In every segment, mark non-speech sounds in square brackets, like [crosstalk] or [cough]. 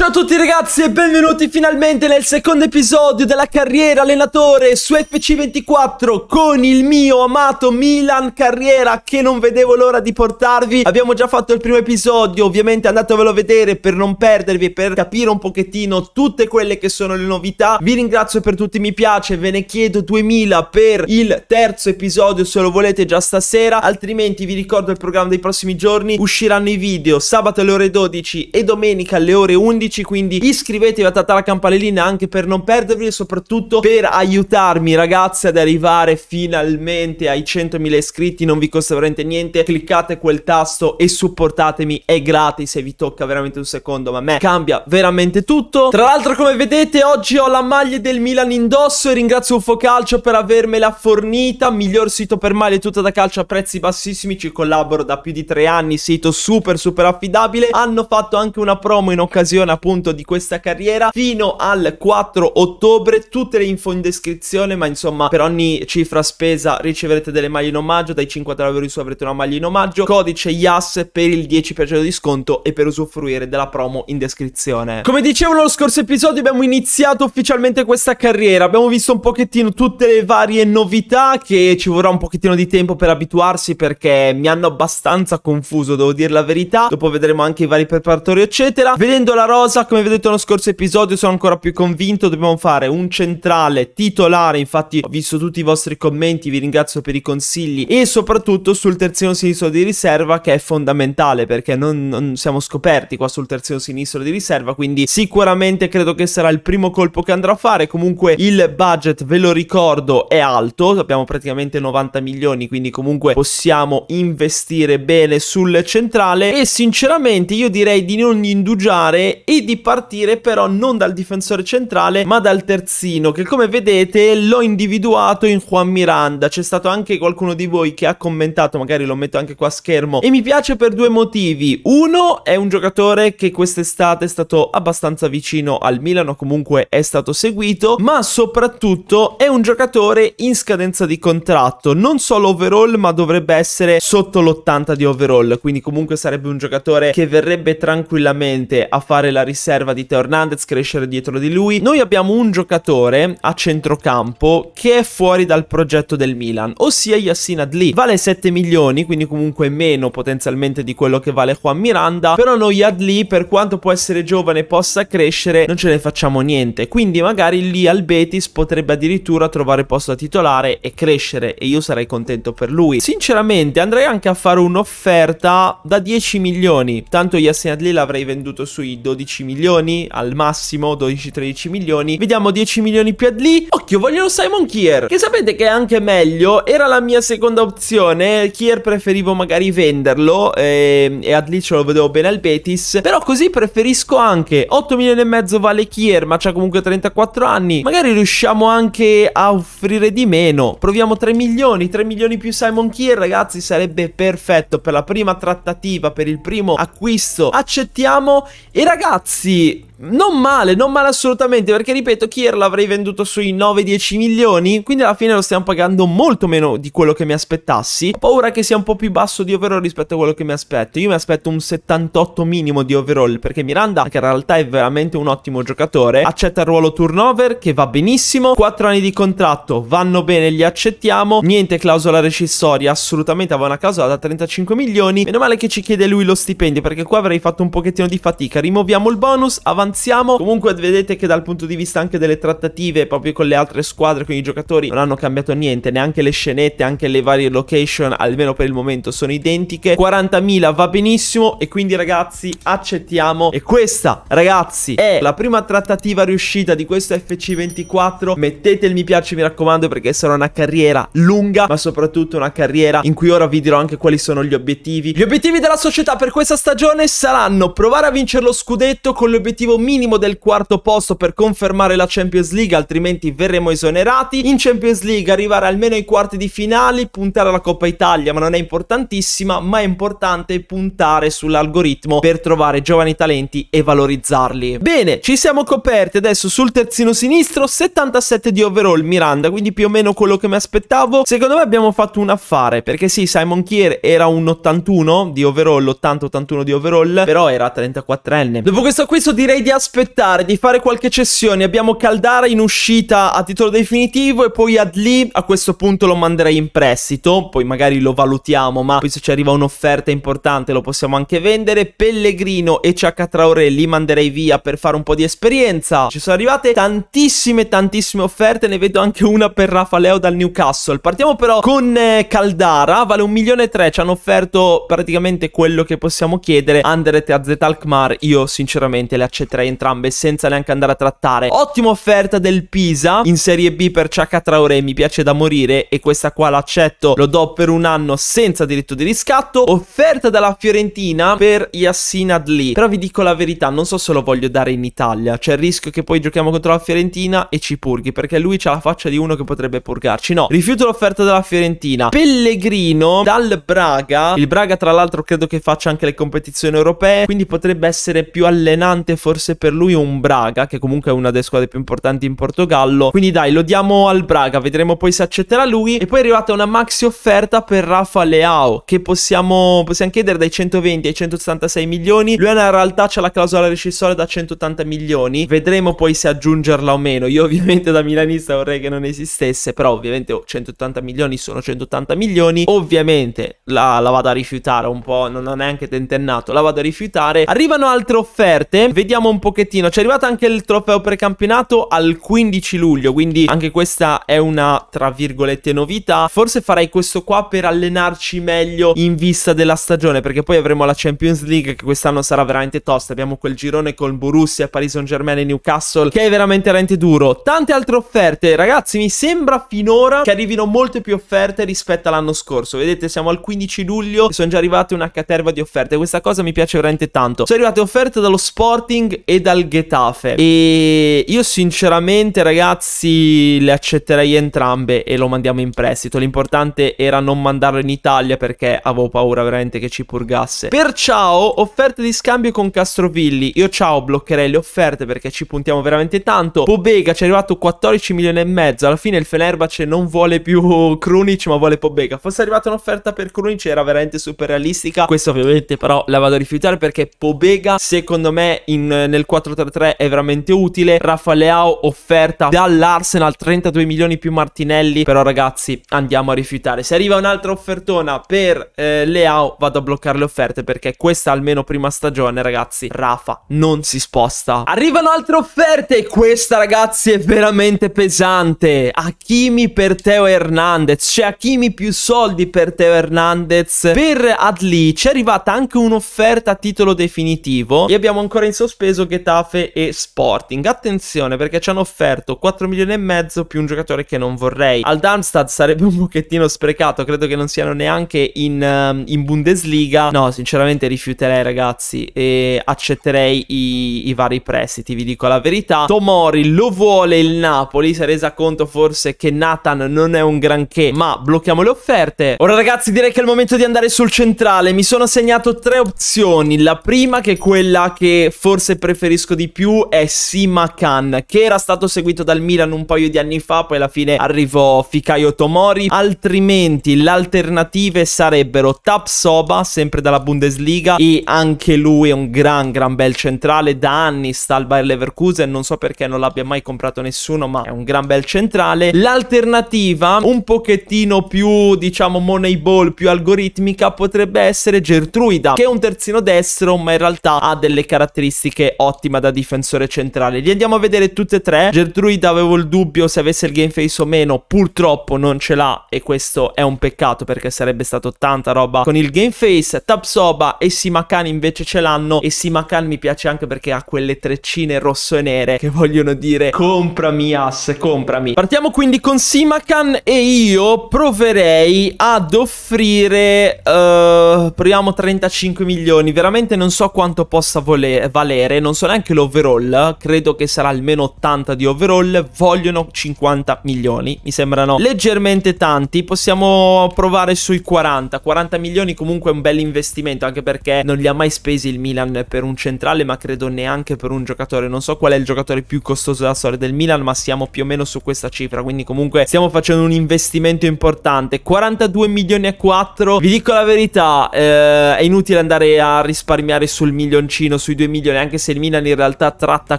Ciao a tutti ragazzi e benvenuti finalmente nel secondo episodio della carriera allenatore su FC24 con il mio amato Milan Carriera che non vedevo l'ora di portarvi. Abbiamo già fatto il primo episodio, ovviamente andatevelo a vedere per non perdervi, e per capire un pochettino tutte quelle che sono le novità. Vi ringrazio per tutti i mi piace, ve ne chiedo 2000 per il terzo episodio se lo volete già stasera, altrimenti vi ricordo il programma dei prossimi giorni, usciranno i video sabato alle ore 12 e domenica alle ore 11 amici, quindi iscrivetevi, attivate la campanellina anche per non perdervi e soprattutto per aiutarmi ragazzi ad arrivare finalmente ai 100.000 iscritti, non vi costa veramente niente, cliccate quel tasto e supportatemi, è gratis e vi tocca veramente un secondo, ma a me cambia veramente tutto. Tra l'altro come vedete oggi ho la maglia del Milan indosso e ringrazio Ufocalcio per avermela fornita, miglior sito per maglie tutta da calcio a prezzi bassissimi, ci collaboro da più di tre anni, sito super super affidabile, hanno fatto anche una promo in occasione a appunto di questa carriera fino al 4 ottobre. Tutte le info in descrizione, ma insomma per ogni cifra spesa riceverete delle maglie in omaggio, dai 50 euro in su avrete una maglia in omaggio, codice IAS per il 10% di sconto e per usufruire della promo in descrizione. Come dicevo nello scorso episodio abbiamo iniziato ufficialmente questa carriera, abbiamo visto un pochettino tutte le varie novità che ci vorrà un pochettino di tempo per abituarsi perché mi hanno abbastanza confuso, devo dire la verità. Dopo vedremo anche i vari preparatori eccetera. Vedendo la rosa cosa, come detto nello scorso episodio sono ancora più convinto, dobbiamo fare un centrale titolare, infatti ho visto tutti i vostri commenti, vi ringrazio per i consigli e soprattutto sul terzino sinistro di riserva che è fondamentale perché non, non siamo scoperti qua sul terzino sinistro di riserva, quindi sicuramente credo che sarà il primo colpo che andrò a fare, comunque il budget ve lo ricordo è alto, abbiamo praticamente 90 milioni, quindi comunque possiamo investire bene sul centrale e sinceramente io direi di non indugiare e di partire però non dal difensore centrale ma dal terzino che come vedete l'ho individuato in Juan Miranda. C'è stato anche qualcuno di voi che ha commentato, magari lo metto anche qua a schermo, e mi piace per due motivi. Uno è un giocatore che quest'estate è stato abbastanza vicino al Milano, comunque è stato seguito, ma soprattutto è un giocatore in scadenza di contratto, non solo overall ma dovrebbe essere sotto l'80 di overall, quindi comunque sarebbe un giocatore che verrebbe tranquillamente a fare la riserva riserva di Teo Hernandez crescere dietro di lui. Noi abbiamo un giocatore a centrocampo che è fuori dal progetto del Milan, ossia Yassin Adli. Vale 7 milioni, quindi comunque meno potenzialmente di quello che vale Juan Miranda, però noi Adli per quanto può essere giovane e possa crescere non ce ne facciamo niente, quindi magari lì al Betis potrebbe addirittura trovare posto a titolare e crescere e io sarei contento per lui. Sinceramente andrei anche a fare un'offerta da 10 milioni, tanto Yassin Adli l'avrei venduto sui 12 12 milioni al massimo, 12-13 milioni. Vediamo 10 milioni più ad lì. Occhio, vogliono Simon Kier, che sapete che è anche meglio. Era la mia seconda opzione. Kier preferivo magari venderlo e, ehm, e ad lì ce lo vedevo bene al Betis. Però così preferisco anche 8 milioni e mezzo vale Kier, ma c'ha comunque 34 anni. Magari riusciamo anche a offrire di meno. Proviamo 3 milioni, 3 milioni più Simon Kier, ragazzi, sarebbe perfetto per la prima trattativa, per il primo acquisto. Accettiamo e ragazzi hat sie Non male, non male assolutamente, perché ripeto, Kier l'avrei venduto sui 9-10 milioni, quindi alla fine lo stiamo pagando molto meno di quello che mi aspettassi. Ho paura che sia un po' più basso di overall rispetto a quello che mi aspetto. Io mi aspetto un 78 minimo di overall, perché Miranda, che in realtà è veramente un ottimo giocatore, accetta il ruolo turnover, che va benissimo, 4 anni di contratto, vanno bene, li accettiamo, niente clausola rescissoria, assolutamente aveva una clausola da 35 milioni, meno male che ci chiede lui lo stipendio, perché qua avrei fatto un pochettino di fatica. Rimuoviamo il bonus, avanti avanziamo. Comunque vedete che dal punto di vista anche delle trattative, proprio con le altre squadre, con i giocatori, non hanno cambiato niente, neanche le scenette, anche le varie location, almeno per il momento, sono identiche. 40.000 va benissimo e quindi ragazzi accettiamo. E questa, ragazzi, è la prima trattativa riuscita di questo FC24. Mettete il mi piace, mi raccomando, perché sarà una carriera lunga, ma soprattutto una carriera in cui ora vi dirò anche quali sono gli obiettivi. Gli obiettivi della società per questa stagione saranno provare a vincere lo scudetto con l'obiettivo minimo del quarto posto per confermare la Champions League, altrimenti verremo esonerati. In Champions League arrivare almeno ai quarti di finale, puntare alla Coppa Italia, ma non è importantissima, ma è importante puntare sull'algoritmo per trovare giovani talenti e valorizzarli. Bene, ci siamo coperti adesso sul terzino sinistro, 77 di overall Miranda, quindi più o meno quello che mi aspettavo. Secondo me abbiamo fatto un affare, perché sì, Simon Kier era un 81 di overall, 80-81 di overall, però era 34enne. Dopo questo acquisto direi di di aspettare, di fare qualche cessione. Abbiamo Caldara in uscita a titolo definitivo e poi Adli a questo punto lo manderei in prestito, poi magari lo valutiamo, ma poi se ci arriva un'offerta importante lo possiamo anche vendere. Pellegrino e Ciacca Traoré li manderei via per fare un po' di esperienza. Ci sono arrivate tantissime tantissime offerte, ne vedo anche una per Rafaleo dal Newcastle. Partiamo però con eh, Caldara, vale un milione e tre. ci hanno offerto praticamente quello che possiamo chiedere. Anderlecht e AZ Alkmaar, io sinceramente le accetto tra entrambe senza neanche andare a trattare. Ottima offerta del Pisa in Serie B per Ciacca Traoré, mi piace da morire e questa qua l'accetto, lo do per un anno senza diritto di riscatto. Offerta dalla Fiorentina per Yassin Adli, però vi dico la verità, non so se lo voglio dare in Italia, c'è il rischio che poi giochiamo contro la Fiorentina e ci purghi, perché lui ha la faccia di uno che potrebbe purgarci. No, rifiuto l'offerta della Fiorentina. Pellegrino dal Braga, il Braga tra l'altro credo che faccia anche le competizioni europee, quindi potrebbe essere più allenante forse forse per lui un Braga, che comunque è una delle squadre più importanti in Portogallo. Quindi dai, lo diamo al Braga, vedremo poi se accetterà lui. E poi è arrivata una maxi offerta per Rafa Leao, che possiamo, possiamo chiedere dai 120 ai 176 milioni. Lui in realtà c'ha la clausola rescissoria da 180 milioni. Vedremo poi se aggiungerla o meno. Io [laughs] ovviamente da milanista vorrei che non esistesse, però ovviamente oh, 180 milioni sono 180 milioni. Ovviamente la, la vado a rifiutare un po', non ho neanche tentennato, la vado a rifiutare. Arrivano altre offerte, vediamo un pochettino. Ci è arrivato anche il trofeo precampionato al 15 luglio, quindi anche questa è una, tra virgolette, novità. Forse farei questo qua per allenarci meglio in vista della stagione, perché poi avremo la Champions League che quest'anno sarà veramente tosta. Abbiamo quel girone con Borussia, Paris Saint Germain e Newcastle che è veramente veramente duro. Tante altre offerte, ragazzi, mi sembra finora che arrivino molte più offerte rispetto all'anno scorso. Vedete, siamo al 15 luglio e sono già arrivate una caterva di offerte. Questa cosa mi piace veramente tanto. Sono arrivate offerte dallo Sporting e dal Getafe. E io sinceramente ragazzi le accetterei entrambe e lo mandiamo in prestito. L'importante era non mandarlo in Italia perché avevo paura veramente che ci purgasse. Per ciao, offerte di scambio con Castrovilli. Io ciao bloccherei le offerte perché ci puntiamo veramente tanto. Pobega ci è arrivato 14 milioni e mezzo. Alla fine il Fenerbahce non vuole più Krunic ma vuole Pobega. Fosse arrivata un'offerta per Krunic era veramente super realistica. Questo ovviamente però la vado a rifiutare perché Pobega secondo me in nel 4-3-3 è veramente utile. Rafa Leao offerta dall'Arsenal 32 milioni più Martinelli, però ragazzi andiamo a rifiutare. Se arriva un'altra offertona per eh, Leao vado a bloccare le offerte perché questa almeno prima stagione ragazzi Rafa non si sposta. Arrivano altre offerte e questa ragazzi è veramente pesante. Hakimi per Teo Hernandez, c'è Hakimi più soldi per Teo Hernandez. Per Adli c'è arrivata anche un'offerta a titolo definitivo e abbiamo ancora in sospeso preso Getafe e Sporting. Attenzione perché ci hanno offerto 4 milioni e mezzo più un giocatore che non vorrei. Al Darmstadt sarebbe un pochettino sprecato, credo che non siano neanche in, ehm, in Bundesliga. No, sinceramente rifiuterei ragazzi e accetterei i, i vari prestiti, vi dico la verità. Tomori lo vuole il Napoli, si è resa conto forse che Nathan non è un granché, ma blocchiamo le offerte. Ora ragazzi direi che è il momento di andare sul centrale, mi sono segnato tre opzioni. La prima che è quella che forse preferisco preferisco di più è Sima Khan, che era stato seguito dal Milan un paio di anni fa, poi alla fine arrivò Fikayo Tomori. Altrimenti le alternative sarebbero Tapsoba, sempre dalla Bundesliga, e anche lui è un gran, gran bel centrale. Da anni sta al Bayer Leverkusen, non so perché non l'abbia mai comprato nessuno, ma è un gran bel centrale. L'alternativa, un pochettino più, diciamo, moneyball, più algoritmica, potrebbe essere Gertruida, che è un terzino destro, ma in realtà ha delle caratteristiche ottima da difensore centrale. Li andiamo a vedere tutte e tre. Gertrude avevo il dubbio se avesse il game face o meno, purtroppo non ce l'ha e questo è un peccato perché sarebbe stato tanta roba con il game face. Tapsoba e Simakan invece ce l'hanno e Simakan mi piace anche perché ha quelle treccine rosso e nere che vogliono dire comprami ass, comprami. Partiamo quindi con Simakan e io proverei ad offrire uh, proviamo 35 milioni, veramente non so quanto possa valere, non non so neanche l'overall, credo che sarà almeno 80 di overall, vogliono 50 milioni, mi sembrano leggermente tanti, possiamo provare sui 40, 40 milioni comunque è un bel investimento, anche perché non li ha mai spesi il Milan per un centrale, ma credo neanche per un giocatore, non so qual è il giocatore più costoso della storia del Milan, ma siamo più o meno su questa cifra, quindi comunque stiamo facendo un investimento importante, 42 milioni e 4, vi dico la verità, eh, è inutile andare a risparmiare sul milioncino, sui 2 milioni, anche se se il Milan in realtà tratta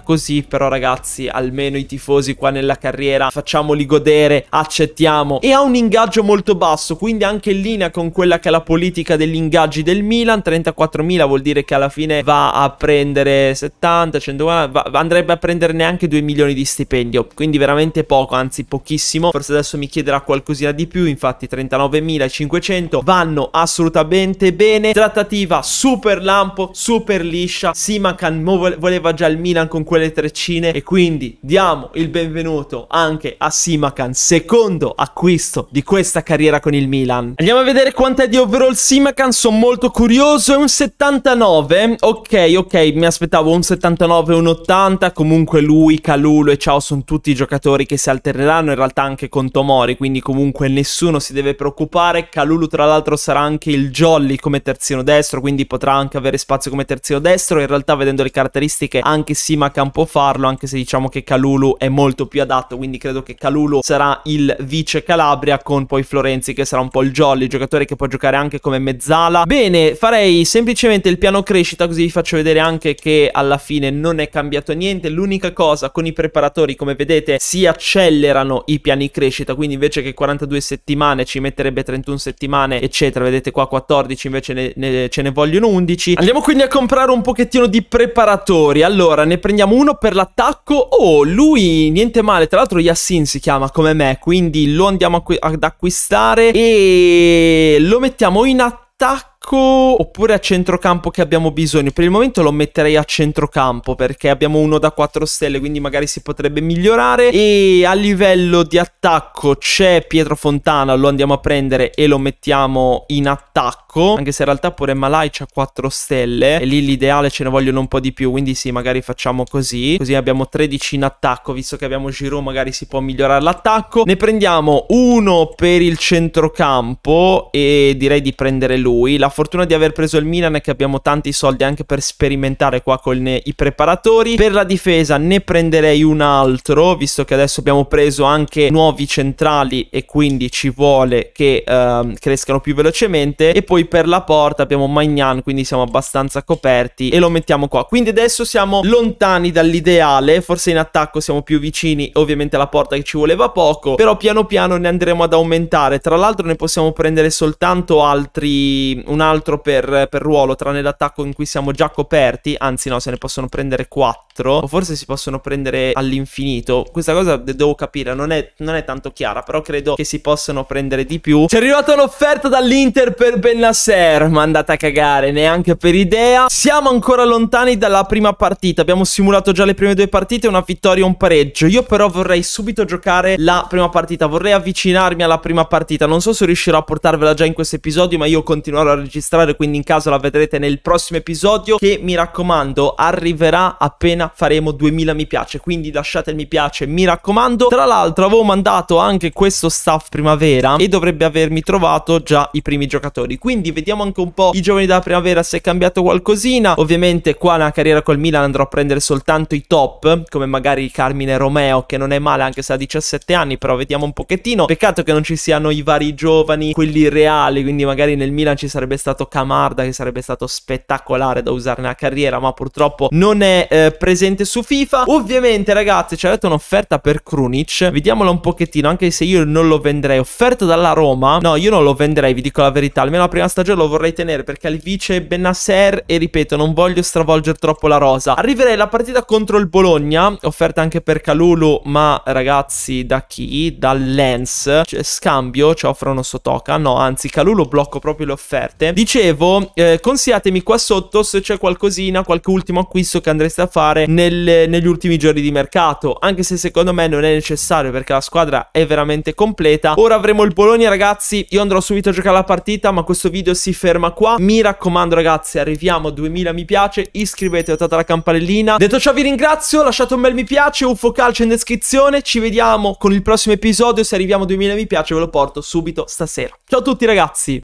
così, però ragazzi, almeno i tifosi qua nella carriera facciamoli godere, accettiamo. E ha un ingaggio molto basso, quindi anche in linea con quella che è la politica degli ingaggi del Milan, 34.000 vuol dire che alla fine va a prendere 70, 140, va, andrebbe a prendere neanche 2 milioni di stipendio, quindi veramente poco, anzi pochissimo. Forse adesso mi chiederà qualcosina di più, infatti 39.500 vanno assolutamente bene. Trattativa super lampo, super liscia, Simacan, nuovo voleva già il Milan con quelle treccine e quindi diamo il benvenuto anche a Simacan, secondo acquisto di questa carriera con il Milan. Andiamo a vedere quanto è di overall Simacan, sono molto curioso, è un 79, ok ok mi aspettavo un 79 un 80, comunque lui, Calulo e Ciao sono tutti i giocatori che si alterneranno in realtà anche con Tomori, quindi comunque nessuno si deve preoccupare, Calulu tra l'altro sarà anche il jolly come terzino destro, quindi potrà anche avere spazio come terzino destro, in realtà vedendo le carte caratteristiche anche Simacan può farlo, anche se diciamo che Calulu è molto più adatto, quindi credo che Calulu sarà il vice Calabria con poi Florenzi che sarà un po' il jolly, giocatore che può giocare anche come mezzala. Bene, farei semplicemente il piano crescita così vi faccio vedere anche che alla fine non è cambiato niente, l'unica cosa con i preparatori come vedete si accelerano i piani crescita, quindi invece che 42 settimane ci metterebbe 31 settimane eccetera, vedete qua 14 invece ne, ne, ce ne vogliono 11. Andiamo quindi a comprare un pochettino di preparatori giocatori. Allora, ne prendiamo uno per l'attacco. Oh, lui niente male. Tra l'altro Yassin si chiama come me, quindi lo andiamo ad acquistare e lo mettiamo in attacco oppure a centrocampo che abbiamo bisogno. Per il momento lo metterei a centrocampo perché abbiamo uno da 4 stelle, quindi magari si potrebbe migliorare. E a livello di attacco c'è Pietro Fontana, lo andiamo a prendere e lo mettiamo in attacco. Anche se in realtà pure Malai c'ha 4 stelle e lì l'ideale ce ne vogliono un po' di più, quindi sì, magari facciamo così. Così abbiamo 13 in attacco, visto che abbiamo Giroud magari si può migliorare l'attacco. Ne prendiamo uno per il centrocampo e direi di prendere lui. La fortuna di aver preso il Milan e che abbiamo tanti soldi anche per sperimentare qua con i preparatori. Per la difesa ne prenderei un altro, visto che adesso abbiamo preso anche nuovi centrali e quindi ci vuole che uh, crescano più velocemente. E poi per la porta abbiamo Magnan, quindi siamo abbastanza coperti e lo mettiamo qua. Quindi adesso siamo lontani dall'ideale, forse in attacco siamo più vicini ovviamente alla porta che ci voleva poco, però piano piano ne andremo ad aumentare. Tra l'altro ne possiamo prendere soltanto altri... Un altro per, per ruolo, tranne l'attacco in cui siamo già coperti, anzi no, se ne possono prendere quattro. o forse si possono prendere all'infinito. Questa cosa devo capire, non è, non è tanto chiara, però credo che si possano prendere di più. Ci è arrivata un'offerta dall'Inter per Benasser, ma andate a cagare, neanche per idea. Siamo ancora lontani dalla prima partita, abbiamo simulato già le prime due partite, una vittoria e un pareggio. Io però vorrei subito giocare la prima partita, vorrei avvicinarmi alla prima partita. Non so se riuscirò a portarvela già in questo episodio, ma io continuerò a registrare registrare, quindi in caso la vedrete nel prossimo episodio che mi raccomando arriverà appena faremo 2000 mi piace, quindi lasciate il mi piace, mi raccomando. Tra l'altro avevo mandato anche questo staff primavera e dovrebbe avermi trovato già i primi giocatori, quindi vediamo anche un po' i giovani della primavera se è cambiato qualcosina. Ovviamente qua nella carriera col Milan andrò a prendere soltanto i top, come magari Carmine Romeo che non è male anche se ha 17 anni, però vediamo un pochettino. Peccato che non ci siano i vari giovani, quelli reali, quindi magari nel Milan ci sarebbe stato Camarda, che sarebbe stato spettacolare da usare nella carriera, ma purtroppo non è eh, presente su FIFA. Ovviamente, ragazzi, ci ha detto un'offerta per Krunic. Vediamola un pochettino, anche se io non lo venderei. offerta dalla Roma. No, io non lo venderei, vi dico la verità. Almeno la prima stagione lo vorrei tenere perché ha il vice Benasser e ripeto, non voglio stravolgere troppo la rosa. Arriverei la partita contro il Bologna, offerta anche per Calulu, ma ragazzi, da chi? dal Lens. Cioè, scambio, ci offrono Sotoka. No, anzi, Calulu blocco proprio le offerte dicevo, eh, consigliatemi qua sotto se c'è qualcosina, qualche ultimo acquisto che andreste a fare nel, negli ultimi giorni di mercato, anche se secondo me non è necessario perché la squadra è veramente completa. Ora avremo il Bologna ragazzi, io andrò subito a giocare la partita, ma questo video si ferma qua. Mi raccomando ragazzi, arriviamo a 2000 mi piace, iscrivetevi, attivate la campanellina. Detto ciò vi ringrazio, lasciate un bel mi piace, UFO Calcio in descrizione, ci vediamo con il prossimo episodio, se arriviamo a 2000 mi piace ve lo porto subito stasera. Ciao a tutti ragazzi!